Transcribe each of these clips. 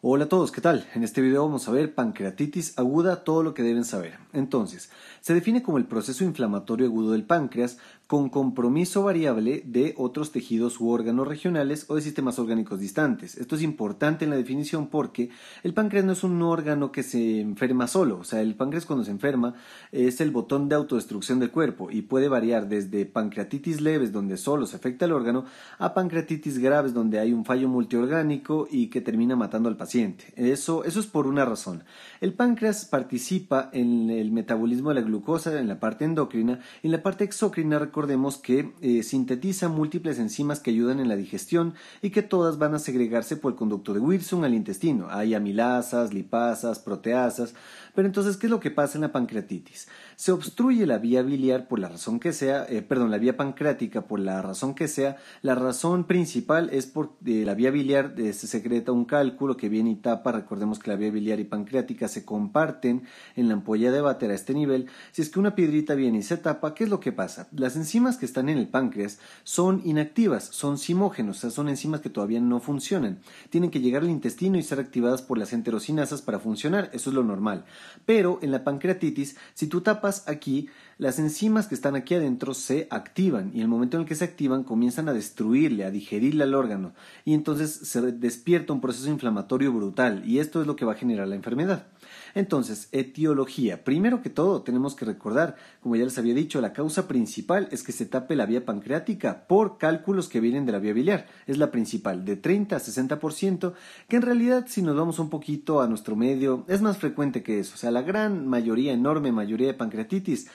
Hola a todos, ¿qué tal? En este video vamos a ver pancreatitis aguda, todo lo que deben saber. Entonces, se define como el proceso inflamatorio agudo del páncreas con compromiso variable de otros tejidos u órganos regionales o de sistemas orgánicos distantes. Esto es importante en la definición porque el páncreas no es un órgano que se enferma solo, o sea, el páncreas cuando se enferma es el botón de autodestrucción del cuerpo y puede variar desde pancreatitis leves donde solo se afecta el órgano a pancreatitis graves donde hay un fallo multiorgánico y que termina matando al paciente. Eso, eso es por una razón. El páncreas participa en el metabolismo de la glucosa en la parte endocrina y en la parte exocrina recordemos que eh, sintetiza múltiples enzimas que ayudan en la digestión y que todas van a segregarse por el conducto de Wilson al intestino. Hay amilasas, lipasas, proteasas. Pero entonces, ¿qué es lo que pasa en la pancreatitis? se obstruye la vía biliar por la razón que sea, eh, perdón, la vía pancreática por la razón que sea, la razón principal es por la vía biliar se este secreta un cálculo que viene y tapa, recordemos que la vía biliar y pancreática se comparten en la ampolla de váter a este nivel, si es que una piedrita viene y se tapa, ¿qué es lo que pasa? Las enzimas que están en el páncreas son inactivas, son simógenos, o son enzimas que todavía no funcionan, tienen que llegar al intestino y ser activadas por las enterocinasas para funcionar, eso es lo normal, pero en la pancreatitis, si tú tapas aquí, las enzimas que están aquí adentro se activan y en el momento en el que se activan comienzan a destruirle, a digerirle al órgano y entonces se despierta un proceso inflamatorio brutal y esto es lo que va a generar la enfermedad. Entonces, etiología. Primero que todo, tenemos que recordar, como ya les había dicho, la causa principal es que se tape la vía pancreática por cálculos que vienen de la vía biliar. Es la principal, de 30 a 60%, que en realidad si nos vamos un poquito a nuestro medio, es más frecuente que eso. O sea, la gran mayoría, enorme mayoría de pancreatitis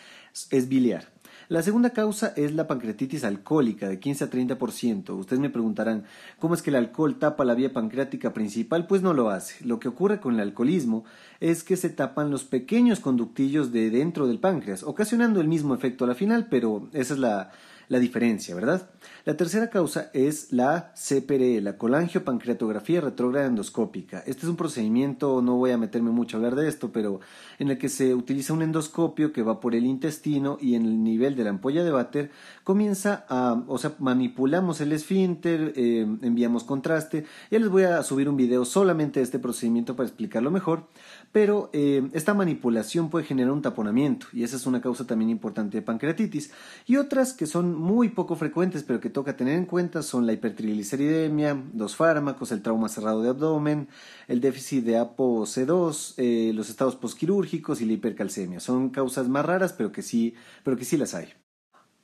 es biliar. La segunda causa es la pancreatitis alcohólica de 15 a 30%. Ustedes me preguntarán, ¿cómo es que el alcohol tapa la vía pancreática principal? Pues no lo hace. Lo que ocurre con el alcoholismo es que se tapan los pequeños conductillos de dentro del páncreas, ocasionando el mismo efecto a la final, pero esa es la, la diferencia, ¿verdad? La tercera causa es la CPRE, la colangiopancreatografía retrógrada endoscópica. Este es un procedimiento, no voy a meterme mucho a hablar de esto, pero en el que se utiliza un endoscopio que va por el intestino y en el nivel de la ampolla de váter comienza a, o sea, manipulamos el esfínter, eh, enviamos contraste. Ya les voy a subir un video solamente de este procedimiento para explicarlo mejor, pero eh, esta manipulación puede generar un taponamiento y esa es una causa también importante de pancreatitis. Y otras que son muy poco frecuentes, pero que toca tener en cuenta son la hipertrigliceridemia, dos fármacos, el trauma cerrado de abdomen, el déficit de ApoC2, eh, los estados posquirúrgicos y la hipercalcemia. Son causas más raras, pero que sí, pero que sí las hay.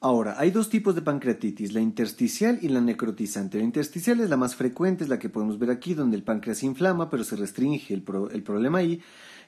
Ahora, hay dos tipos de pancreatitis, la intersticial y la necrotizante. La intersticial es la más frecuente, es la que podemos ver aquí, donde el páncreas se inflama, pero se restringe el, problema ahí.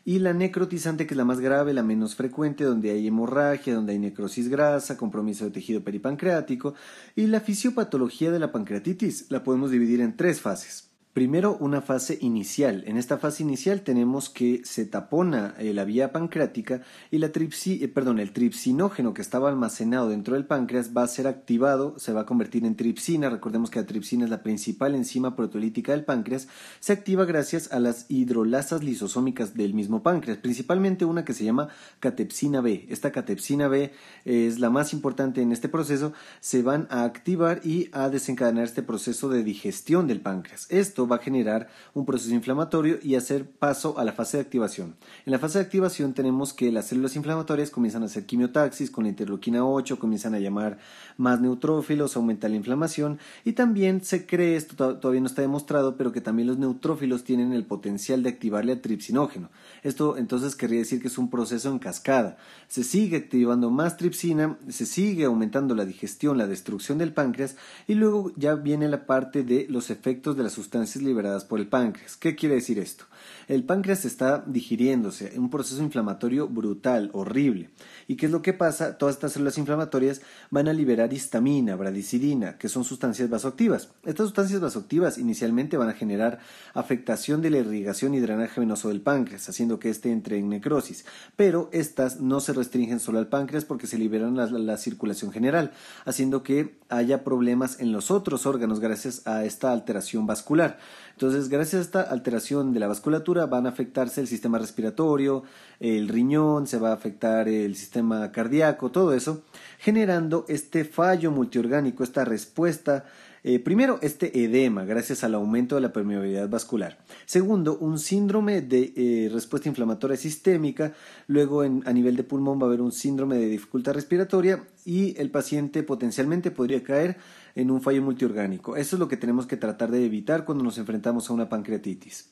Y la necrotizante, que es la más grave, la menos frecuente, donde hay hemorragia, donde hay necrosis grasa, compromiso de tejido peripancreático. Y la fisiopatología de la pancreatitis la podemos dividir en tres fases. Primero una fase inicial. En esta fase inicial tenemos que se tapona eh, la vía pancreática y la eh, perdón, el tripsinógeno que estaba almacenado dentro del páncreas va a ser activado, se va a convertir en tripsina. Recordemos que la tripsina es la principal enzima proteolítica del páncreas. Se activa gracias a las hidrolasas lisosómicas del mismo páncreas, principalmente una que se llama catepsina B. Esta catepsina B es la más importante en este proceso. Se van a activar y a desencadenar este proceso de digestión del páncreas. Esto va a generar un proceso inflamatorio y hacer paso a la fase de activación. En la fase de activación tenemos que las células inflamatorias comienzan a hacer quimiotaxis con la interleuquina 8, comienzan a llamar más neutrófilos, aumenta la inflamación y también se cree, esto todavía no está demostrado, pero que también los neutrófilos tienen el potencial de activarle a tripsinógeno. Esto entonces querría decir que es un proceso en cascada. Se sigue activando más tripsina, se sigue aumentando la digestión, la destrucción del páncreas y luego ya viene la parte de los efectos de la sustancia liberadas por el páncreas. ¿Qué quiere decir esto? El páncreas está digiriéndose, en un proceso inflamatorio brutal, horrible. ¿Y qué es lo que pasa? Todas estas células inflamatorias van a liberar histamina, bradicidina, que son sustancias vasoactivas. Estas sustancias vasoactivas inicialmente van a generar afectación de la irrigación y drenaje venoso del páncreas, haciendo que éste entre en necrosis. Pero estas no se restringen solo al páncreas porque se liberan a la circulación general, haciendo que haya problemas en los otros órganos gracias a esta alteración vascular. Entonces, gracias a esta alteración de la vasculatura van a afectarse el sistema respiratorio, el riñón, se va a afectar el sistema cardíaco, todo eso, generando este fallo multiorgánico, esta respuesta eh, primero, este edema, gracias al aumento de la permeabilidad vascular. Segundo, un síndrome de eh, respuesta inflamatoria sistémica. Luego, a nivel de pulmón, va a haber un síndrome de dificultad respiratoria y el paciente potencialmente podría caer en un fallo multiorgánico. Eso es lo que tenemos que tratar de evitar cuando nos enfrentamos a una pancreatitis.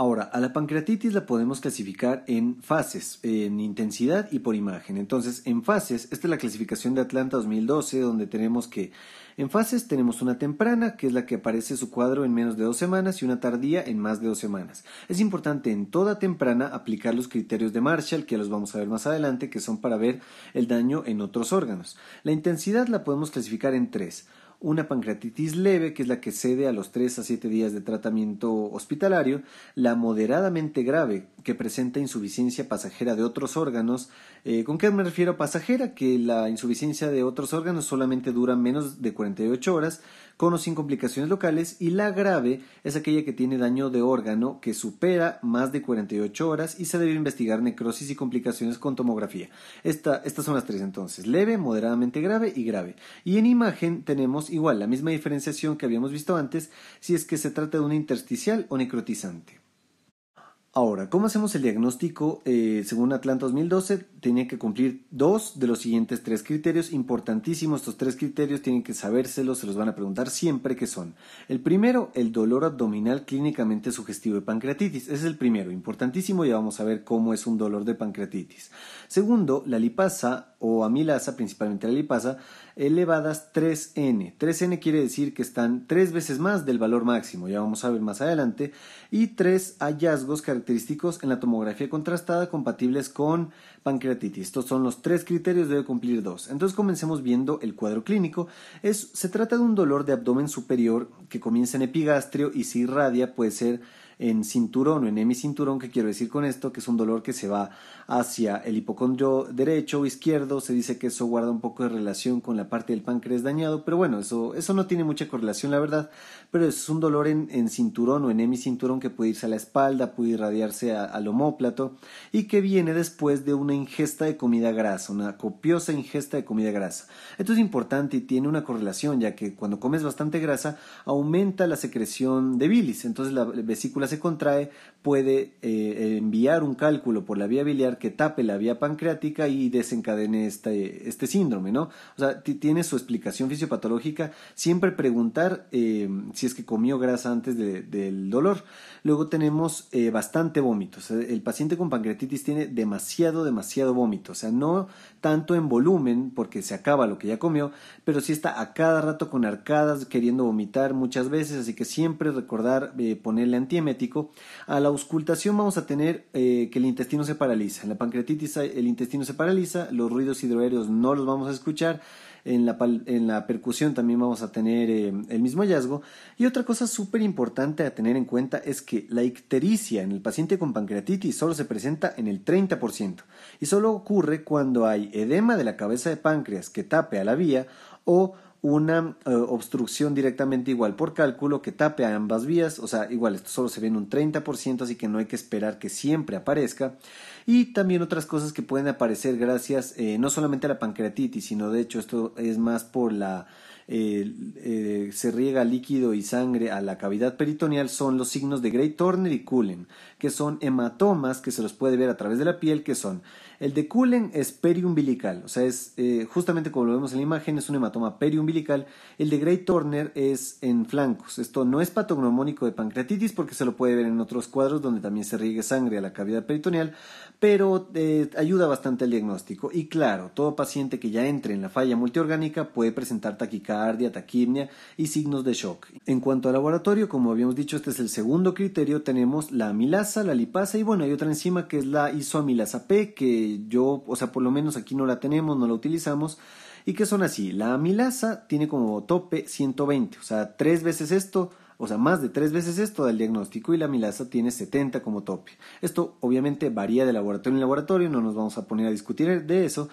Ahora, a la pancreatitis la podemos clasificar en fases, en intensidad y por imagen. Entonces, en fases, esta es la clasificación de Atlanta 2012, donde tenemos que, en fases tenemos una temprana, que es la que aparece su cuadro en menos de dos semanas, y una tardía en más de dos semanas. Es importante en toda temprana aplicar los criterios de Marshall, que los vamos a ver más adelante, que son para ver el daño en otros órganos. La intensidad la podemos clasificar en tres una pancreatitis leve, que es la que cede a los 3 a 7 días de tratamiento hospitalario, la moderadamente grave, que presenta insuficiencia pasajera de otros órganos. Eh, ¿Con qué me refiero pasajera? Que la insuficiencia de otros órganos solamente dura menos de 48 horas, con o sin complicaciones locales y la grave es aquella que tiene daño de órgano que supera más de 48 horas y se debe investigar necrosis y complicaciones con tomografía. estas son las tres entonces, leve, moderadamente grave y grave. Y en imagen tenemos igual la misma diferenciación que habíamos visto antes si es que se trata de una intersticial o necrotizante. Ahora, ¿cómo hacemos el diagnóstico? Eh, según Atlanta 2012, tenía que cumplir dos de los siguientes tres criterios importantísimos. Estos tres criterios tienen que sabérselos, se los van a preguntar siempre que son. El primero, el dolor abdominal clínicamente sugestivo de pancreatitis. Ese es el primero, importantísimo, ya vamos a ver cómo es un dolor de pancreatitis. Segundo, la lipasa o amilasa, principalmente la lipasa, elevadas 3n. 3n quiere decir que están tres veces más del valor máximo, ya vamos a ver más adelante, y tres hallazgos característicos en la tomografía contrastada compatibles con pancreatitis. Estos son los tres criterios, debe cumplir dos. Entonces comencemos viendo el cuadro clínico. Es, se trata de un dolor de abdomen superior que comienza en epigastrio y si irradia puede ser en cinturón o en hemicinturón, que quiero decir con esto, que es un dolor que se va hacia el hipocondrio derecho o izquierdo, se dice que eso guarda un poco de relación con la parte del páncreas dañado, pero bueno, eso, eso no tiene mucha correlación, la verdad, pero es un dolor en, cinturón o en hemicinturón que puede irse a la espalda, puede irradiarse al homóplato y que viene después de una ingesta de comida grasa, una copiosa ingesta de comida grasa. Esto es importante y tiene una correlación, ya que cuando comes bastante grasa aumenta la secreción de bilis, entonces la vesícula se contrae puede eh, enviar un cálculo por la vía biliar que tape la vía pancreática y desencadene este, este síndrome, ¿no? O sea, tiene su explicación fisiopatológica. Siempre preguntar eh, si es que comió grasa antes del dolor. Luego tenemos eh, bastante vómitos. El paciente con pancreatitis tiene demasiado, demasiado vómito. O sea, no tanto en volumen, porque se acaba lo que ya comió, pero sí está a cada rato con arcadas, queriendo vomitar muchas veces. Así que siempre recordar ponerle antiemético. A la la auscultación vamos a tener eh, que el intestino se paraliza. En la pancreatitis el intestino se paraliza, los ruidos hidroaéreos no los vamos a escuchar. En la, percusión también vamos a tener eh, el mismo hallazgo. Y otra cosa súper importante a tener en cuenta es que la ictericia en el paciente con pancreatitis solo se presenta en el 30% y solo ocurre cuando hay edema de la cabeza de páncreas que tape a la vía o una eh, obstrucción directamente igual por cálculo que tape a ambas vías, o sea, igual esto solo se ve en un 30%, así que no hay que esperar que siempre aparezca. Y también otras cosas que pueden aparecer gracias eh, no solamente a la pancreatitis, sino de hecho esto es más por la... Eh, se riega líquido y sangre a la cavidad peritoneal son los signos de grey Turner y Cullen, que son hematomas que se los puede ver a través de la piel, que son el de deculen es periumbilical, o sea, es eh, justamente como lo vemos en la imagen, es un hematoma periumbilical. El de Gray Turner es en flancos. Esto no es patognomónico de pancreatitis porque se lo puede ver en otros cuadros donde también se riegue sangre a la cavidad peritoneal, pero eh, ayuda bastante al diagnóstico. Y claro, todo paciente que ya entre en la falla multiorgánica puede presentar taquicardia, taquipnea y signos de shock. En cuanto al laboratorio, como habíamos dicho, este es el segundo criterio. Tenemos la amilasa, la lipasa y bueno, hay otra enzima que es la isoamilasa P que yo, o sea, por lo menos aquí no la tenemos, no la utilizamos, y que son así. La amilasa tiene como tope 120, o sea, tres veces esto, o sea, más de tres veces esto del diagnóstico, y la amilasa tiene 70 como tope. Esto obviamente varía de laboratorio en laboratorio, no nos vamos a poner a discutir de eso,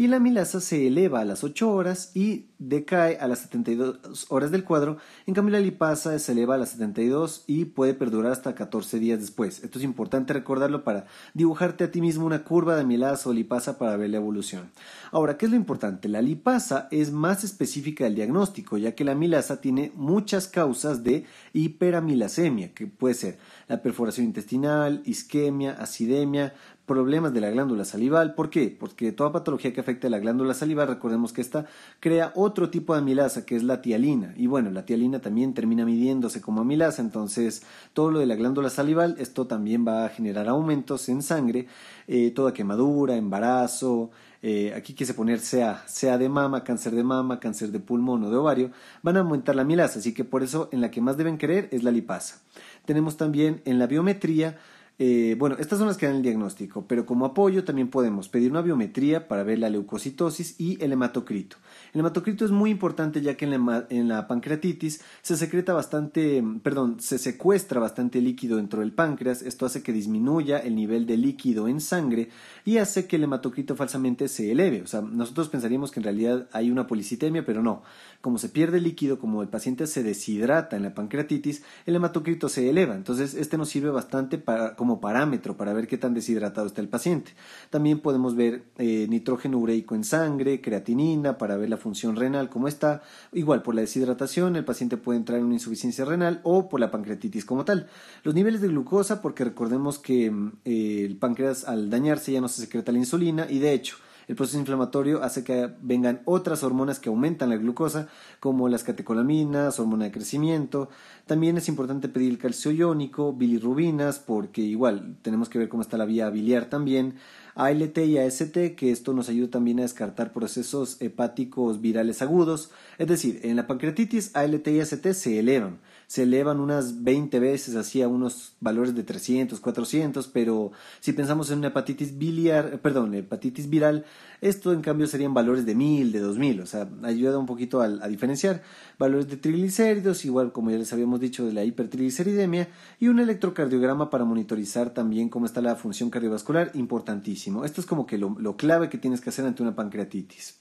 y la milasa se eleva a las 8 horas y decae a las 72 horas del cuadro, en cambio la lipasa se eleva a las 72 y puede perdurar hasta 14 días después. Esto es importante recordarlo para dibujarte a ti mismo una curva de milasa o lipasa para ver la evolución. Ahora, ¿qué es lo importante? La lipasa es más específica del diagnóstico, ya que la milasa tiene muchas causas de hiperamilasemia, que puede ser la perforación intestinal, isquemia, acidemia, problemas de la glándula salival. ¿Por qué? Porque toda patología que afecte a la glándula salival, recordemos que esta crea otro tipo de amilasa que es la tialina. Y bueno, la tialina también termina midiéndose como amilasa, entonces todo lo de la glándula salival, esto también va a generar aumentos en sangre, eh, toda quemadura, embarazo, eh, aquí quise poner sea, sea de mama, cáncer de mama, cáncer de pulmón o de ovario, van a aumentar la amilasa, así que por eso en la que más deben creer es la lipasa. Tenemos también en la biometría eh, bueno, estas son las que dan el diagnóstico, pero como apoyo también podemos pedir una biometría para ver la leucocitosis y el hematocrito. El hematocrito es muy importante ya que en la, pancreatitis se secreta bastante, perdón, se secuestra bastante líquido dentro del páncreas, esto hace que disminuya el nivel de líquido en sangre y hace que el hematocrito falsamente se eleve. O sea, nosotros pensaríamos que en realidad hay una policitemia, pero no. Como se pierde líquido, como el paciente se deshidrata en la pancreatitis, el hematocrito se eleva. Entonces, este nos sirve bastante para, parámetro para ver qué tan deshidratado está el paciente. También podemos ver eh, nitrógeno ureico en sangre, creatinina para ver la función renal, cómo está. Igual, por la deshidratación el paciente puede entrar en una insuficiencia renal o por la pancreatitis como tal. Los niveles de glucosa, porque recordemos que mm, eh, el páncreas al dañarse ya no se secreta la insulina y de hecho, el proceso inflamatorio hace que vengan otras hormonas que aumentan la glucosa, como las catecolaminas, hormona de crecimiento. También es importante pedir calcio iónico, bilirrubinas, porque igual tenemos que ver cómo está la vía biliar también. ALT y AST, que esto nos ayuda también a descartar procesos hepáticos virales agudos. Es decir, en la pancreatitis ALT y AST se elevan se elevan unas 20 veces así a unos valores de 300, 400, pero si pensamos en una hepatitis biliar, perdón, hepatitis viral, esto en cambio serían valores de 1000, de 2000, o sea, ayuda un poquito a, diferenciar valores de triglicéridos, igual como ya les habíamos dicho de la hipertrigliceridemia y un electrocardiograma para monitorizar también cómo está la función cardiovascular, importantísimo. Esto es como que lo, lo clave que tienes que hacer ante una pancreatitis.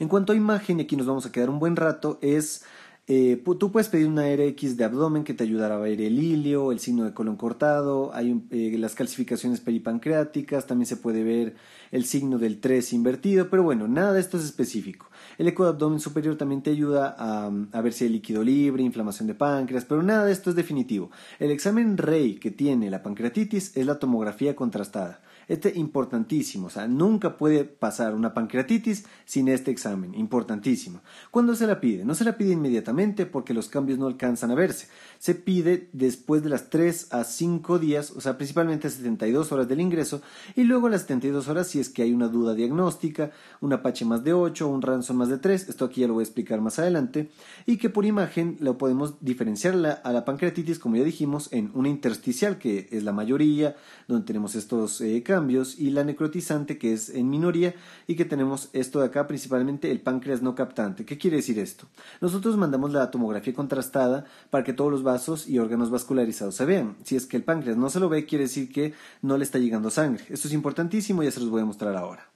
En cuanto a imagen, y aquí nos vamos a quedar un buen rato, es eh, tú puedes pedir una RX de abdomen que te ayudará a ver el ilio, el signo de colon cortado, hay eh, las calcificaciones peripancreáticas, también se puede ver el signo del 3 invertido, pero bueno, nada de esto es específico. El eco de abdomen superior también te ayuda a, ver si hay líquido libre, inflamación de páncreas, pero nada de esto es definitivo. El examen rey que tiene la pancreatitis es la tomografía contrastada. Este importantísimo, o sea, nunca puede pasar una pancreatitis sin este examen, importantísimo. ¿Cuándo se la pide? No se la pide inmediatamente porque los cambios no alcanzan a verse. Se pide después de las 3 a 5 días, o sea, principalmente 72 horas del ingreso, y luego a las 72 horas si es que hay una duda diagnóstica, un apache más de 8, un ransom más de 3, esto aquí ya lo voy a explicar más adelante, y que por imagen lo podemos diferenciar a la pancreatitis, como ya dijimos, en una intersticial, que es la mayoría, donde tenemos estos eh, cambios y la necrotizante que es en minoría y que tenemos esto de acá, principalmente el páncreas no captante. ¿Qué quiere decir esto? Nosotros mandamos la tomografía contrastada para que todos los vasos y órganos vascularizados se vean. Si es que el páncreas no se lo ve, quiere decir que no le está llegando sangre. Esto es importantísimo y ya se los voy a mostrar ahora.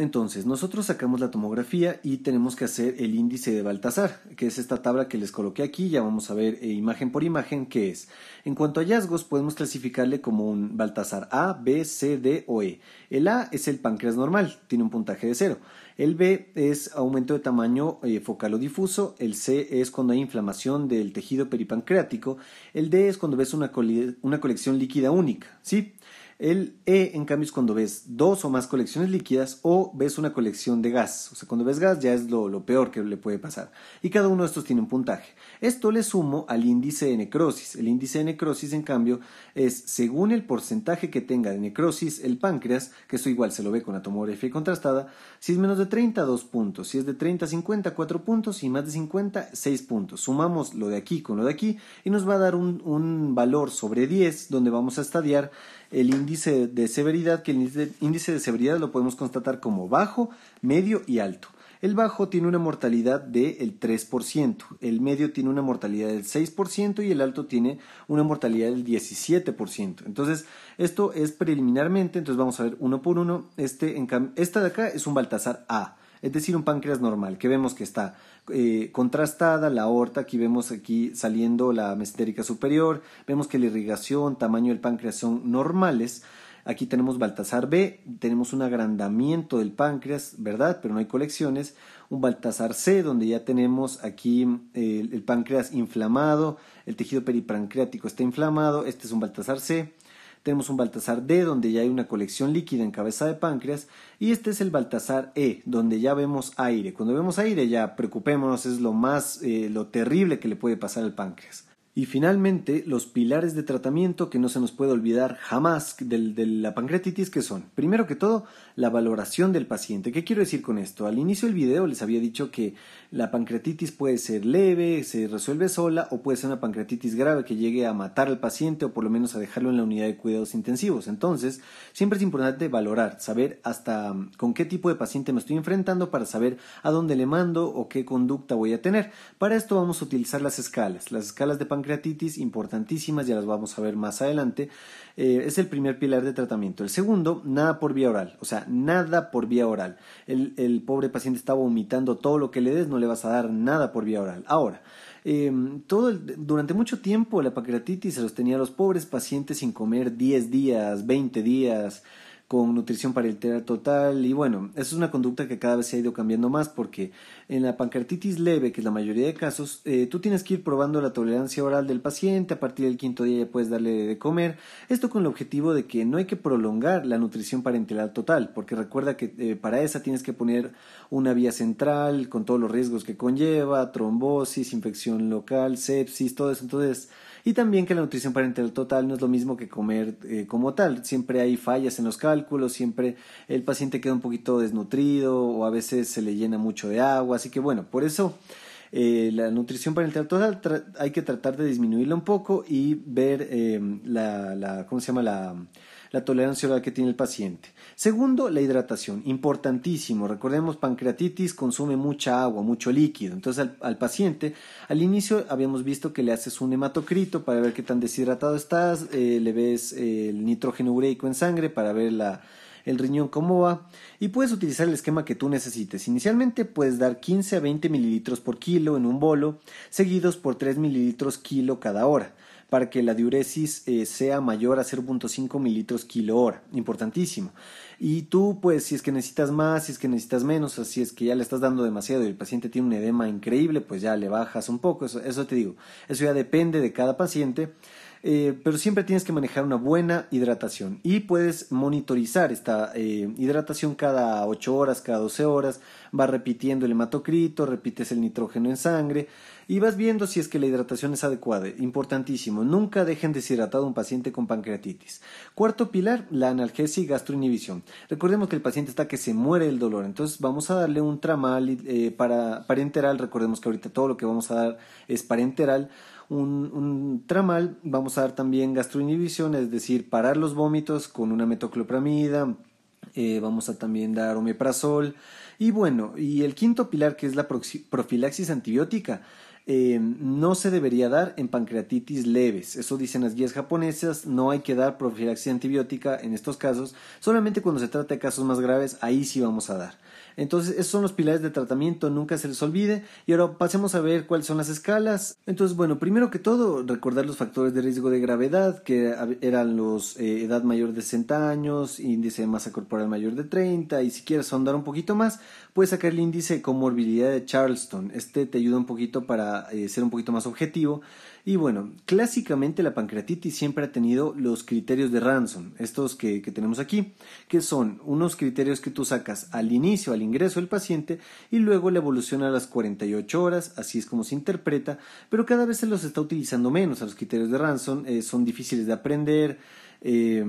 Entonces, nosotros sacamos la tomografía y tenemos que hacer el índice de Baltasar, que es esta tabla que les coloqué aquí, ya vamos a ver eh, imagen por imagen qué es. En cuanto a hallazgos, podemos clasificarle como un Baltasar A, B, C, D o E. El A es el páncreas normal, tiene un puntaje de cero. El B es aumento de tamaño eh, focal o difuso, el C es cuando hay inflamación del tejido peripancreático, el D es cuando ves una colección líquida única, ¿sí? El E, en cambio, es cuando ves dos o más colecciones líquidas o ves una colección de gas. O sea, cuando ves gas ya es lo, peor que le puede pasar. Y cada uno de estos tiene un puntaje. Esto le sumo al índice de necrosis. El índice de necrosis, en cambio, es según el porcentaje que tenga de necrosis el páncreas, que eso igual se lo ve con la tomografía contrastada, si es menos de 30, 2 puntos. Si es de 30, 50, 4 puntos. Y más de 50, 6 puntos. Sumamos lo de aquí con lo de aquí y nos va a dar un, un valor sobre 10 donde vamos a estadiar el índice de severidad, que el índice de severidad lo podemos constatar como bajo, medio y alto. El bajo tiene una mortalidad del 3%, el medio tiene una mortalidad del 6% y el alto tiene una mortalidad del 17%. Entonces, esto es preliminarmente, entonces vamos a ver uno por uno. Este, en esta de acá es un Baltasar A, es decir, un páncreas normal, que vemos que está eh, contrastada, la aorta, aquí vemos aquí saliendo la mesentérica superior, vemos que la irrigación, tamaño del páncreas son normales, aquí tenemos Baltasar B, tenemos un agrandamiento del páncreas, ¿verdad? Pero no hay colecciones, un Baltasar C, donde ya tenemos aquí eh, el páncreas inflamado, el tejido peripancreático está inflamado, este es un Baltasar C, tenemos un Baltasar D, donde ya hay una colección líquida en cabeza de páncreas, y este es el Baltasar E, donde ya vemos aire. Cuando vemos aire, ya preocupémonos, es lo más, eh, lo terrible que le puede pasar al páncreas. Y finalmente, los pilares de tratamiento que no se nos puede olvidar jamás de, la pancreatitis, que son, primero que todo, la valoración del paciente. ¿Qué quiero decir con esto? Al inicio del video les había dicho que la pancreatitis puede ser leve, se resuelve sola, o puede ser una pancreatitis grave que llegue a matar al paciente o por lo menos a dejarlo en la unidad de cuidados intensivos. Entonces, siempre es importante valorar, saber hasta um, con qué tipo de paciente me estoy enfrentando para saber a dónde le mando o qué conducta voy a tener. Para esto vamos a utilizar las escalas, las escalas de pancreatitis importantísimas, ya las vamos a ver más adelante, eh, es el primer pilar de tratamiento. El segundo, nada por vía oral, o sea, nada por vía oral. El, el pobre paciente está vomitando todo lo que le des, no le vas a dar nada por vía oral. Ahora, em, todo durante mucho tiempo la pancreatitis se los tenía a los pobres pacientes sin comer 10 días, 20 días, con nutrición parenteral total y bueno, eso es una conducta que cada vez se ha ido cambiando más porque en la pancreatitis leve, que es la mayoría de casos, eh, tú tienes que ir probando la tolerancia oral del paciente, a partir del quinto día ya puedes darle de comer, esto con el objetivo de que no hay que prolongar la nutrición parenteral total, porque recuerda que eh, para esa tienes que poner una vía central con todos los riesgos que conlleva, trombosis, infección local, sepsis, todo eso, entonces y también que la nutrición parental total no es lo mismo que comer eh, como tal. Siempre hay fallas en los cálculos, siempre el paciente queda un poquito desnutrido o a veces se le llena mucho de agua, así que bueno, por eso... Eh, la nutrición parental total hay que tratar de disminuirla un poco y ver eh, la, la, ¿cómo se llama? La, la tolerancia oral que tiene el paciente. Segundo, la hidratación, importantísimo. Recordemos, pancreatitis consume mucha agua, mucho líquido. Entonces al, paciente, al inicio habíamos visto que le haces un hematocrito para ver qué tan deshidratado estás, eh, le ves eh, el nitrógeno ureico en sangre para ver el riñón cómo va y puedes utilizar el esquema que tú necesites. Inicialmente puedes dar 15 a 20 mililitros por kilo en un bolo, seguidos por 3 mililitros kilo cada hora para que la diuresis eh, sea mayor a 0.5 mililitros kilo hora. Importantísimo. Y tú, pues, si es que necesitas más, si es que necesitas menos, si es que ya le estás dando demasiado y el paciente tiene un edema increíble, pues ya le bajas un poco. Eso, te digo. Eso ya depende de cada paciente. Eh, pero siempre tienes que manejar una buena hidratación y puedes monitorizar esta eh, hidratación cada 8 horas, cada 12 horas, va repitiendo el hematocrito, repites el nitrógeno en sangre, y vas viendo si es que la hidratación es adecuada. Importantísimo, nunca dejen deshidratado a un paciente con pancreatitis. Cuarto pilar, la analgesia y gastroinhibición. Recordemos que el paciente está que se muere el dolor, entonces vamos a darle un tramal eh, para parenteral. Recordemos que ahorita todo lo que vamos a dar es parenteral. Un, tramal, vamos a dar también gastroinhibición, es decir, parar los vómitos con una metoclopramida, eh, vamos a también dar omeprazol. Y bueno, y el quinto pilar que es la profilaxis antibiótica. Eh, no se debería dar en pancreatitis leves. Eso dicen las guías japonesas. No hay que dar profilaxia antibiótica en estos casos. Solamente cuando se trata de casos más graves, ahí sí vamos a dar. Entonces, esos son los pilares de tratamiento, nunca se les olvide. Y ahora pasemos a ver cuáles son las escalas. Entonces, bueno, primero que todo, recordar los factores de riesgo de gravedad, que eran los eh, edad mayor de 60 años, índice de masa corporal mayor de 30, y si quieres ahondar un poquito más, puedes sacar el índice de comorbilidad de Charleston. Este te ayuda un poquito para eh, ser un poquito más objetivo. Y bueno, clásicamente la pancreatitis siempre ha tenido los criterios de Ransom, estos que, tenemos aquí, que son unos criterios que tú sacas al inicio, al ingreso del paciente y luego la evolución a las 48 horas, así es como se interpreta, pero cada vez se los está utilizando menos a los criterios de Ransom, eh, son difíciles de aprender. Eh,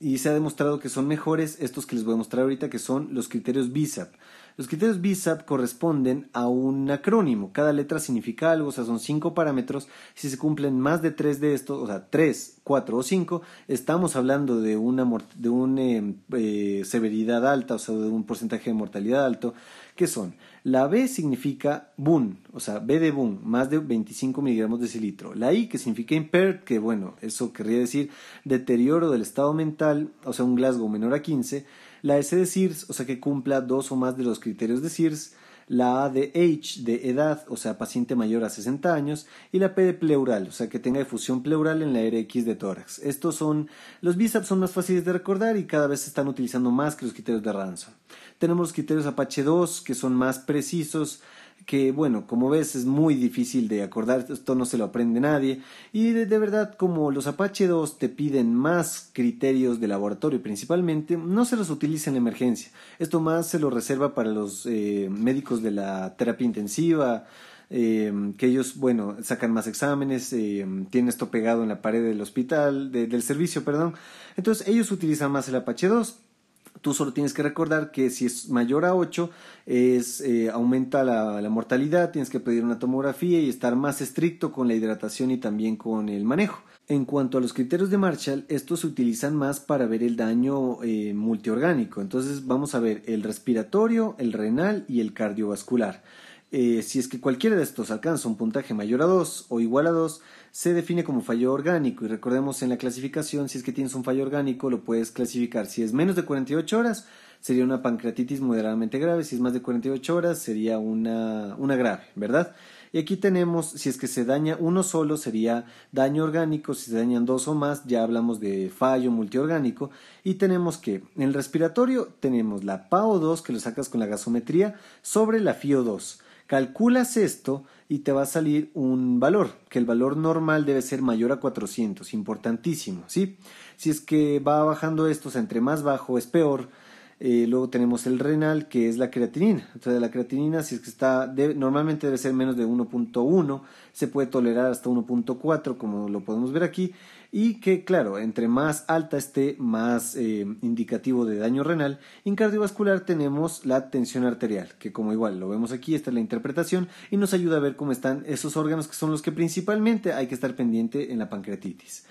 y se ha demostrado que son mejores estos que les voy a mostrar ahorita, que son los criterios BISAP. Los criterios BISAP corresponden a un acrónimo. Cada letra significa algo, o sea, son cinco parámetros. Si se cumplen más de tres de estos, o sea, tres, cuatro o cinco, estamos hablando de una, de em, eh, severidad alta, o sea, de un porcentaje de mortalidad alto, que son la B significa BUN, o sea, B de BUN, más de 25 miligramos de cilitro. La I que significa impaired, que bueno, eso querría decir deterioro del estado mental, o sea, un Glasgow menor a 15 la S de SIRS, o sea que cumpla dos o más de los criterios de SIRS, la A de H, de edad, o sea, paciente mayor a 60 años, y la P de pleural, o sea, que tenga difusión pleural en la RX de tórax. Estos son, los BISAP son más fáciles de recordar y cada vez se están utilizando más que los criterios de Ransom. Tenemos los criterios Apache 2, que son más precisos, que bueno, como ves es muy difícil de acordar, esto no se lo aprende nadie y de, verdad como los Apache 2 te piden más criterios de laboratorio principalmente, no se los utiliza en emergencia, esto más se lo reserva para los eh, médicos de la terapia intensiva, eh, que ellos, bueno, sacan más exámenes, eh, tienen esto pegado en la pared del hospital, del servicio, perdón, entonces ellos utilizan más el Apache 2 Tú solo tienes que recordar que si es mayor a 8, es, eh, aumenta la, mortalidad, tienes que pedir una tomografía y estar más estricto con la hidratación y también con el manejo. En cuanto a los criterios de Marshall, estos se utilizan más para ver el daño eh, multiorgánico. Entonces vamos a ver el respiratorio, el renal y el cardiovascular. Eh, si es que cualquiera de estos alcanza un puntaje mayor a 2 o igual a 2, se define como fallo orgánico. Y recordemos en la clasificación, si es que tienes un fallo orgánico, lo puedes clasificar. Si es menos de 48 horas, sería una pancreatitis moderadamente grave. Si es más de 48 horas, sería una, una grave, ¿verdad? Y aquí tenemos, si es que se daña uno solo, sería daño orgánico, si se dañan dos o más, ya hablamos de fallo multiorgánico. Y tenemos que en el respiratorio tenemos la PAO2, que lo sacas con la gasometría, sobre la FIO2. Calculas esto y te va a salir un valor, que el valor normal debe ser mayor a 400, importantísimo, ¿sí? Si es que va bajando esto, o sea, entre más bajo es peor. Eh, luego tenemos el renal, que es la creatinina. Entonces, la creatinina, si es que está, normalmente debe ser menos de 1.1, se puede tolerar hasta 1.4, como lo podemos ver aquí y que claro, entre más alta esté, más eh, indicativo de daño renal. en cardiovascular tenemos la tensión arterial, que como igual lo vemos aquí, esta es la interpretación y nos ayuda a ver cómo están esos órganos que son los que principalmente hay que estar pendiente en la pancreatitis.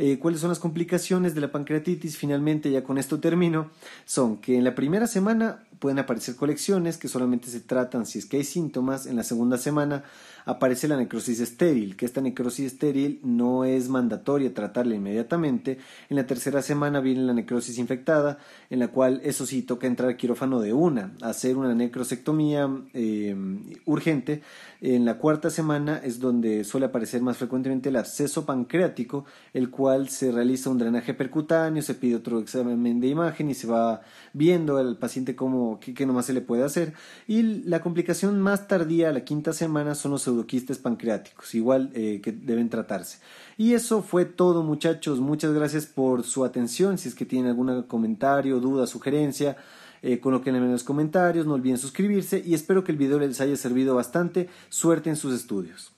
Eh, cuáles son las complicaciones de la pancreatitis. Finalmente, ya con esto termino, son que en la primera semana pueden aparecer colecciones que solamente se tratan si es que hay síntomas, en la segunda semana aparece la necrosis estéril, que esta necrosis estéril no es mandatoria tratarla inmediatamente. En la tercera semana viene la necrosis infectada, en la cual eso sí toca entrar al quirófano de una, hacer una necrosectomía eh, urgente. En la cuarta semana es donde suele aparecer más frecuentemente el absceso pancreático, el cual se realiza un drenaje percutáneo, se pide otro examen de imagen y se va viendo al paciente cómo, qué, qué nomás se le puede hacer. Y la complicación más tardía, la quinta semana, son los quistes pancreáticos, igual eh, que deben tratarse. Y eso fue todo muchachos, muchas gracias por su atención, si es que tienen algún comentario, duda, sugerencia. Eh, en los comentarios, no olviden suscribirse y espero que el video les haya servido bastante. Suerte en sus estudios.